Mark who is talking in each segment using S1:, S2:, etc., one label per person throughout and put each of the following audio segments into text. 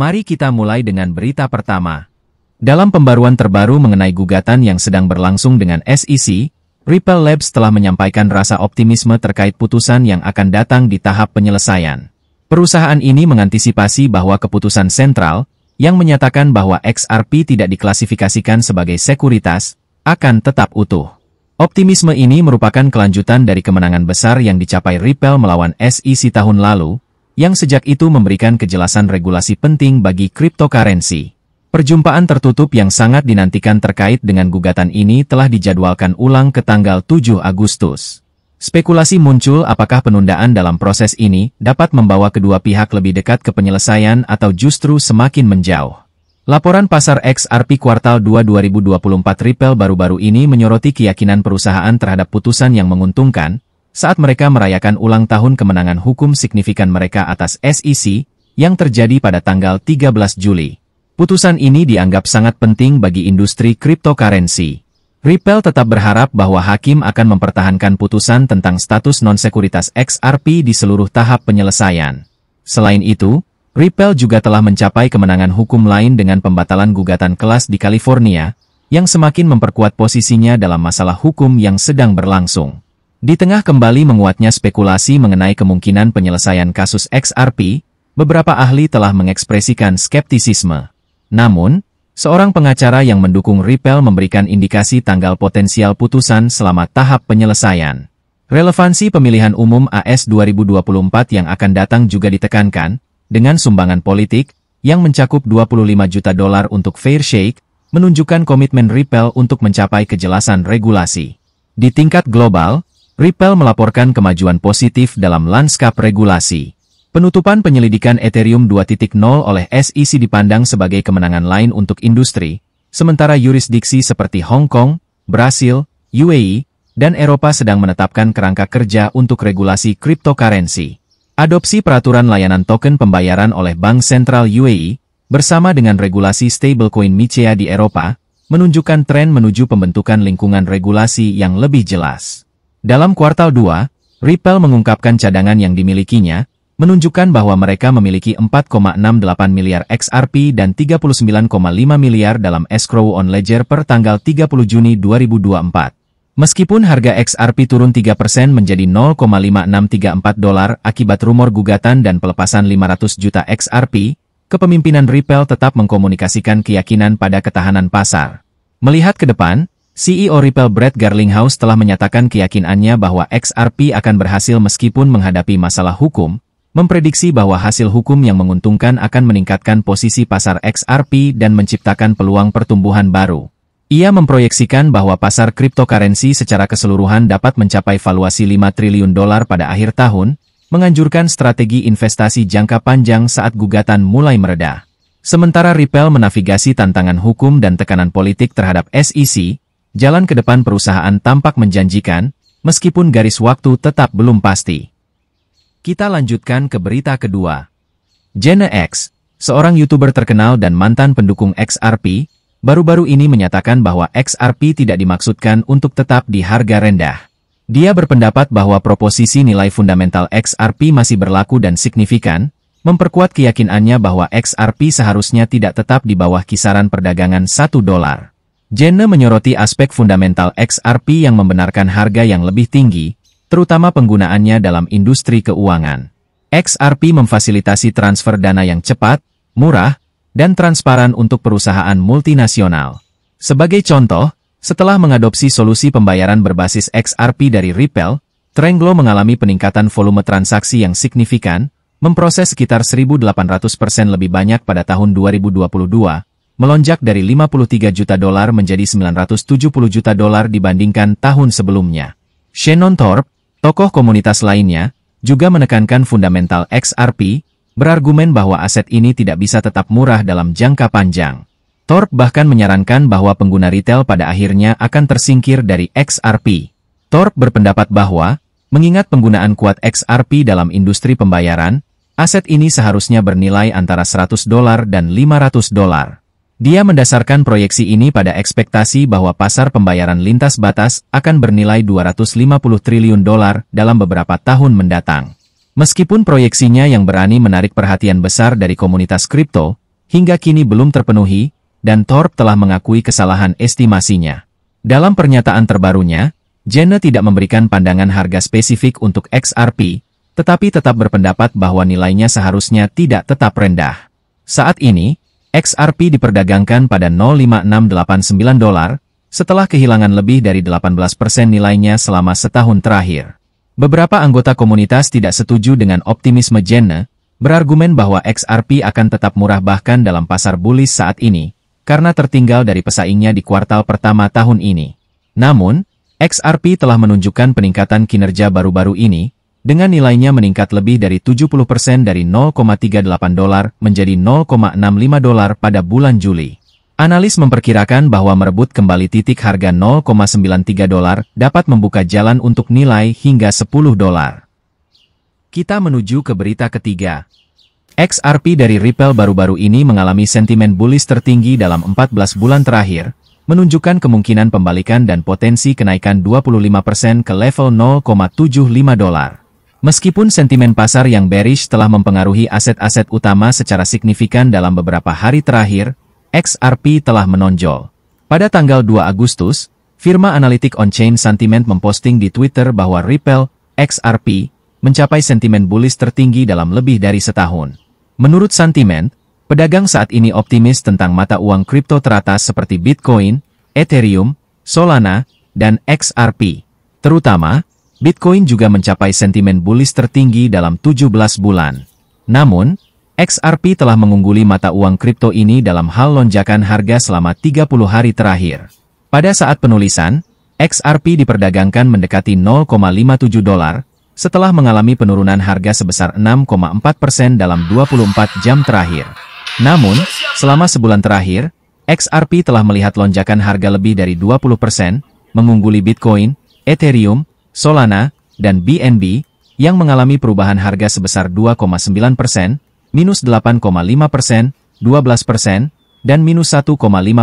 S1: Mari kita mulai dengan berita pertama. Dalam pembaruan terbaru mengenai gugatan yang sedang berlangsung dengan SEC, Ripple Labs telah menyampaikan rasa optimisme terkait putusan yang akan datang di tahap penyelesaian. Perusahaan ini mengantisipasi bahwa keputusan sentral, yang menyatakan bahwa XRP tidak diklasifikasikan sebagai sekuritas, akan tetap utuh. Optimisme ini merupakan kelanjutan dari kemenangan besar yang dicapai Ripple melawan SEC tahun lalu, yang sejak itu memberikan kejelasan regulasi penting bagi cryptocurrency. Perjumpaan tertutup yang sangat dinantikan terkait dengan gugatan ini telah dijadwalkan ulang ke tanggal 7 Agustus. Spekulasi muncul apakah penundaan dalam proses ini dapat membawa kedua pihak lebih dekat ke penyelesaian atau justru semakin menjauh. Laporan pasar XRP kuartal 2 2024 Ripple baru-baru ini menyoroti keyakinan perusahaan terhadap putusan yang menguntungkan, saat mereka merayakan ulang tahun kemenangan hukum signifikan mereka atas SEC, yang terjadi pada tanggal 13 Juli. Putusan ini dianggap sangat penting bagi industri cryptocurrency. Ripple tetap berharap bahwa hakim akan mempertahankan putusan tentang status non-sekuritas XRP di seluruh tahap penyelesaian. Selain itu, Ripple juga telah mencapai kemenangan hukum lain dengan pembatalan gugatan kelas di California, yang semakin memperkuat posisinya dalam masalah hukum yang sedang berlangsung. Di tengah kembali menguatnya spekulasi mengenai kemungkinan penyelesaian kasus XRP, beberapa ahli telah mengekspresikan skeptisisme. Namun, seorang pengacara yang mendukung Ripple memberikan indikasi tanggal potensial putusan selama tahap penyelesaian. Relevansi pemilihan umum AS 2024 yang akan datang juga ditekankan, dengan sumbangan politik, yang mencakup 25 juta dolar untuk fair shake, menunjukkan komitmen Ripple untuk mencapai kejelasan regulasi. Di tingkat global, Ripple melaporkan kemajuan positif dalam lanskap regulasi. Penutupan penyelidikan Ethereum 2.0 oleh SEC dipandang sebagai kemenangan lain untuk industri, sementara yurisdiksi seperti Hong Kong, Brasil, UAE, dan Eropa sedang menetapkan kerangka kerja untuk regulasi cryptocurrency. Adopsi peraturan layanan token pembayaran oleh Bank Sentral UAE, bersama dengan regulasi stablecoin MICEA di Eropa, menunjukkan tren menuju pembentukan lingkungan regulasi yang lebih jelas. Dalam kuartal 2, Ripple mengungkapkan cadangan yang dimilikinya, menunjukkan bahwa mereka memiliki 4,68 miliar XRP dan 39,5 miliar dalam escrow on ledger per tanggal 30 Juni 2024. Meskipun harga XRP turun 3% menjadi 0,5634 dolar akibat rumor gugatan dan pelepasan 500 juta XRP, kepemimpinan Ripple tetap mengkomunikasikan keyakinan pada ketahanan pasar. Melihat ke depan, CEO Ripple Brad Garlinghouse telah menyatakan keyakinannya bahwa XRP akan berhasil meskipun menghadapi masalah hukum, memprediksi bahwa hasil hukum yang menguntungkan akan meningkatkan posisi pasar XRP dan menciptakan peluang pertumbuhan baru. Ia memproyeksikan bahwa pasar cryptocurrency secara keseluruhan dapat mencapai valuasi 5 triliun dolar pada akhir tahun, menganjurkan strategi investasi jangka panjang saat gugatan mulai meredah. Sementara Ripple menavigasi tantangan hukum dan tekanan politik terhadap SEC, jalan ke depan perusahaan tampak menjanjikan, meskipun garis waktu tetap belum pasti. Kita lanjutkan ke berita kedua. Jenna X, seorang YouTuber terkenal dan mantan pendukung XRP, baru-baru ini menyatakan bahwa XRP tidak dimaksudkan untuk tetap di harga rendah. Dia berpendapat bahwa proposisi nilai fundamental XRP masih berlaku dan signifikan, memperkuat keyakinannya bahwa XRP seharusnya tidak tetap di bawah kisaran perdagangan 1 dolar. Jenna menyoroti aspek fundamental XRP yang membenarkan harga yang lebih tinggi, terutama penggunaannya dalam industri keuangan. XRP memfasilitasi transfer dana yang cepat, murah, dan transparan untuk perusahaan multinasional. Sebagai contoh, setelah mengadopsi solusi pembayaran berbasis XRP dari Ripple, Trenglo mengalami peningkatan volume transaksi yang signifikan, memproses sekitar 1.800% lebih banyak pada tahun 2022, melonjak dari 53 juta dolar menjadi 970 juta dolar dibandingkan tahun sebelumnya. Shannon Thorpe, tokoh komunitas lainnya, juga menekankan fundamental XRP, berargumen bahwa aset ini tidak bisa tetap murah dalam jangka panjang. Thorpe bahkan menyarankan bahwa pengguna retail pada akhirnya akan tersingkir dari XRP. Thorpe berpendapat bahwa, mengingat penggunaan kuat XRP dalam industri pembayaran, aset ini seharusnya bernilai antara 100 dolar dan 500 dolar. Dia mendasarkan proyeksi ini pada ekspektasi bahwa pasar pembayaran lintas batas akan bernilai 250 triliun dolar dalam beberapa tahun mendatang. Meskipun proyeksinya yang berani menarik perhatian besar dari komunitas kripto, hingga kini belum terpenuhi, dan Thorpe telah mengakui kesalahan estimasinya. Dalam pernyataan terbarunya, Jenna tidak memberikan pandangan harga spesifik untuk XRP, tetapi tetap berpendapat bahwa nilainya seharusnya tidak tetap rendah. Saat ini, XRP diperdagangkan pada 05689 dolar, setelah kehilangan lebih dari 18% nilainya selama setahun terakhir. Beberapa anggota komunitas tidak setuju dengan optimisme Jenna, berargumen bahwa XRP akan tetap murah bahkan dalam pasar bullish saat ini, karena tertinggal dari pesaingnya di kuartal pertama tahun ini. Namun, XRP telah menunjukkan peningkatan kinerja baru-baru ini, dengan nilainya meningkat lebih dari 70% persen dari 0,38 dolar menjadi 0,65 dolar pada bulan Juli. Analis memperkirakan bahwa merebut kembali titik harga 0,93 dolar dapat membuka jalan untuk nilai hingga 10 dolar. Kita menuju ke berita ketiga. XRP dari Ripple baru-baru ini mengalami sentimen bullish tertinggi dalam 14 bulan terakhir, menunjukkan kemungkinan pembalikan dan potensi kenaikan 25% ke level 0,75 dolar. Meskipun sentimen pasar yang bearish telah mempengaruhi aset-aset utama secara signifikan dalam beberapa hari terakhir, XRP telah menonjol. Pada tanggal 2 Agustus, firma analitik on-chain sentiment memposting di Twitter bahwa Ripple, XRP, mencapai sentimen bullish tertinggi dalam lebih dari setahun. Menurut sentiment, pedagang saat ini optimis tentang mata uang kripto teratas seperti Bitcoin, Ethereum, Solana, dan XRP. Terutama, Bitcoin juga mencapai sentimen bullish tertinggi dalam 17 bulan. Namun, XRP telah mengungguli mata uang kripto ini dalam hal lonjakan harga selama 30 hari terakhir. Pada saat penulisan, XRP diperdagangkan mendekati 0,57 dolar, setelah mengalami penurunan harga sebesar 6,4 persen dalam 24 jam terakhir. Namun, selama sebulan terakhir, XRP telah melihat lonjakan harga lebih dari 20 persen, mengungguli Bitcoin, Ethereum, Solana, dan BNB, yang mengalami perubahan harga sebesar 2,9 persen, minus 8,5 persen, 12 persen, dan minus 1,5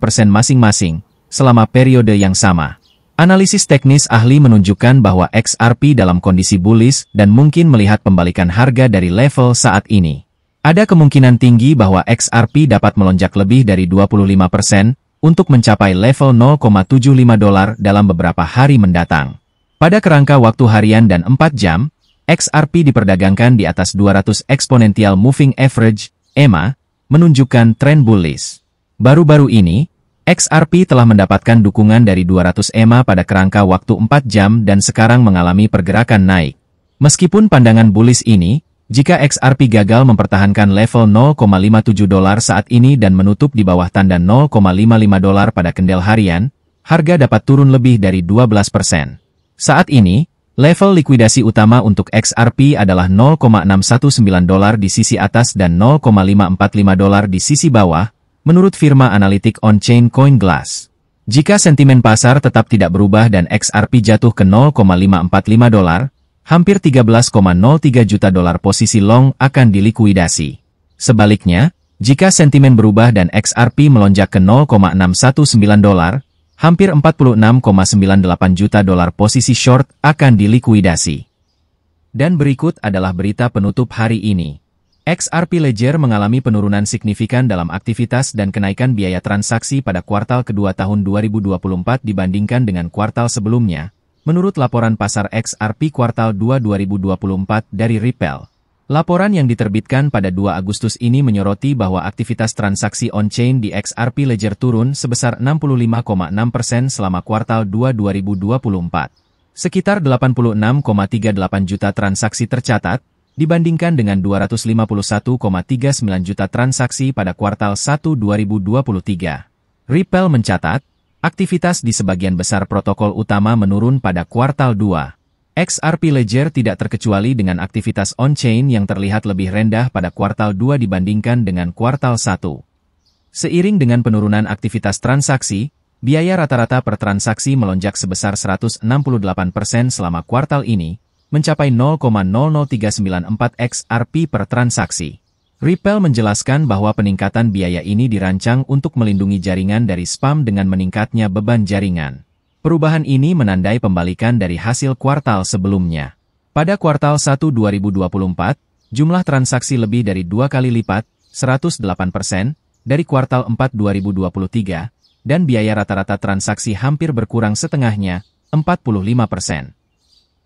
S1: persen masing-masing, selama periode yang sama. Analisis teknis ahli menunjukkan bahwa XRP dalam kondisi bullish dan mungkin melihat pembalikan harga dari level saat ini. Ada kemungkinan tinggi bahwa XRP dapat melonjak lebih dari 25% untuk mencapai level 0,75 dolar dalam beberapa hari mendatang. Pada kerangka waktu harian dan 4 jam, XRP diperdagangkan di atas 200 Exponential Moving Average, EMA, menunjukkan tren bullish. Baru-baru ini, XRP telah mendapatkan dukungan dari 200 EMA pada kerangka waktu 4 jam dan sekarang mengalami pergerakan naik. Meskipun pandangan bullish ini, jika XRP gagal mempertahankan level 0,57 dolar saat ini dan menutup di bawah tanda 0,55 dolar pada kendel harian, harga dapat turun lebih dari 12 persen. Saat ini, level likuidasi utama untuk XRP adalah 0,619 dolar di sisi atas dan 0,545 dolar di sisi bawah, menurut firma analitik on-chain CoinGlass. Jika sentimen pasar tetap tidak berubah dan XRP jatuh ke 0,545 dolar, hampir 13,03 juta dolar posisi long akan dilikuidasi. Sebaliknya, jika sentimen berubah dan XRP melonjak ke 0,619 dolar, hampir 46,98 juta dolar posisi short akan dilikuidasi. Dan berikut adalah berita penutup hari ini. XRP Ledger mengalami penurunan signifikan dalam aktivitas dan kenaikan biaya transaksi pada kuartal kedua tahun 2024 dibandingkan dengan kuartal sebelumnya, menurut laporan pasar XRP kuartal 2 2024 dari Ripple. Laporan yang diterbitkan pada 2 Agustus ini menyoroti bahwa aktivitas transaksi on-chain di XRP Ledger turun sebesar 65,6% persen selama kuartal 2 2024. Sekitar 86,38 juta transaksi tercatat, dibandingkan dengan 251,39 juta transaksi pada kuartal 1 2023. Ripple mencatat, aktivitas di sebagian besar protokol utama menurun pada kuartal 2. XRP Ledger tidak terkecuali dengan aktivitas on-chain yang terlihat lebih rendah pada kuartal 2 dibandingkan dengan kuartal 1. Seiring dengan penurunan aktivitas transaksi, biaya rata-rata per transaksi melonjak sebesar 168% selama kuartal ini, mencapai 0,00394 XRP per transaksi. Ripple menjelaskan bahwa peningkatan biaya ini dirancang untuk melindungi jaringan dari spam dengan meningkatnya beban jaringan. Perubahan ini menandai pembalikan dari hasil kuartal sebelumnya. Pada kuartal 1 2024, jumlah transaksi lebih dari dua kali lipat, 108 persen, dari kuartal 4 2023, dan biaya rata-rata transaksi hampir berkurang setengahnya, 45 persen.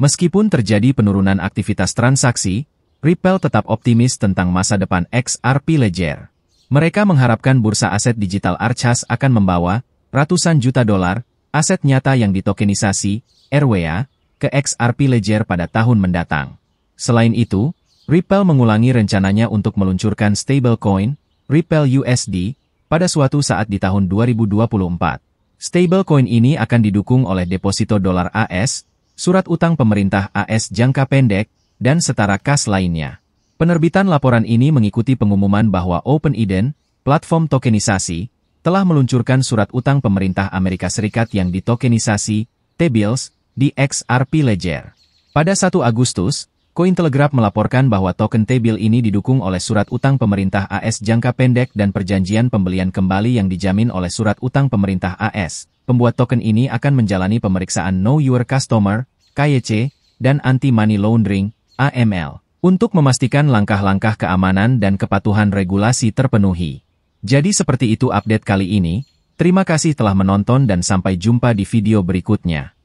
S1: Meskipun terjadi penurunan aktivitas transaksi, Ripple tetap optimis tentang masa depan XRP Ledger. Mereka mengharapkan bursa aset digital Archas akan membawa ratusan juta dolar aset nyata yang ditokenisasi, RWA, ke XRP Ledger pada tahun mendatang. Selain itu, Ripple mengulangi rencananya untuk meluncurkan stablecoin, Ripple USD, pada suatu saat di tahun 2024. Stablecoin ini akan didukung oleh deposito dolar AS, surat utang pemerintah AS jangka pendek, dan setara kas lainnya. Penerbitan laporan ini mengikuti pengumuman bahwa Open Eden, platform tokenisasi, telah meluncurkan surat utang pemerintah Amerika Serikat yang ditokenisasi, T-bills, di XRP Ledger. Pada 1 Agustus, Cointelegraph melaporkan bahwa token T-bill ini didukung oleh surat utang pemerintah AS jangka pendek dan perjanjian pembelian kembali yang dijamin oleh surat utang pemerintah AS. Pembuat token ini akan menjalani pemeriksaan Know Your Customer, KYC, dan Anti-Money Laundering, AML, untuk memastikan langkah-langkah keamanan dan kepatuhan regulasi terpenuhi. Jadi seperti itu update kali ini, terima kasih telah menonton dan sampai jumpa di video berikutnya.